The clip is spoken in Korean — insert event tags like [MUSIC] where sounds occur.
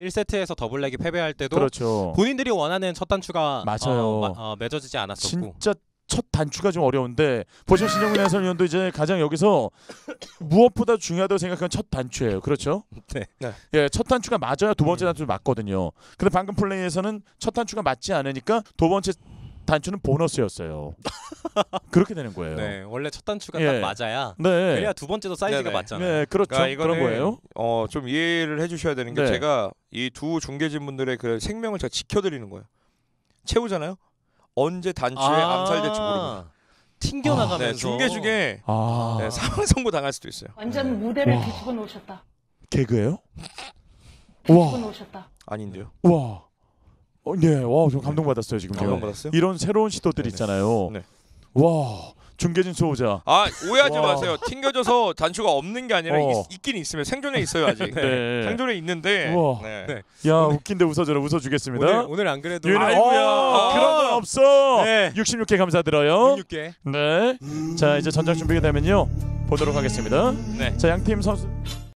1세트에서 더블랙이 패배할 때도 그렇죠. 본인들이 원하는 첫 단추가 맞아요. 어, 어, 맺어지지 않았었고 진짜 첫 단추가 좀 어려운데 보시면 신영민 해설위원도 이제 가장 여기서 무엇보다 중요하다고 생각하는 첫 단추예요. 그렇죠? [LAUGHS] 네. 네. 예, 첫 단추가 맞아야 두 번째 음. 단추 맞거든요. 근데 방금 플레이에서는 첫 단추가 맞지 않으니까 두 번째 단추는 보너스였어요. [LAUGHS] 그렇게 되는 거예요. 네, 원래 첫 단추가 예. 딱 맞아야. 네. 그래야 두 번째도 사이즈가 네네. 맞잖아요. 네, 그렇죠. 그러니까 그런 거예요. 어, 좀 이해를 해주셔야 되는 게 네. 제가 이 두 중계진 분들의 그 생명을 제가 지켜드리는 거예요. 채우잖아요. 언제 단추에 아 암살될지 모릅니다. 튕겨 나가면서 아, 네, 중계 중에 아. 네, 사망 선고 당할 수도 있어요. 완전 무대를 뒤집어 놓으셨다. 개그예요? 뒤집어 놓으셨다. 아닌데요. 와. 어, 예, 와, 좀 감동받았어요 지금. 감동받았어요? 이런 새로운 시도들 네, 네. 있잖아요. 네. 와, 중계진 수호자. 아 오해하지 와. 마세요. 튕겨져서 잔추가 없는 게 아니라 어. 있, 긴 있으면 생존에 있어요 아직. 네. 생존에 있는데. 와 네. 네. 야 웃긴데 웃어줘라 웃어주겠습니다. 오늘, 오늘 안 그래도. 유인, 아 아. 어, 그런 건 아. 없어. 네. 66개 감사드려요. 66개. 네. 자 이제 전장 준비가 되면요 보도록 하겠습니다. 네. 자 양 팀 선수.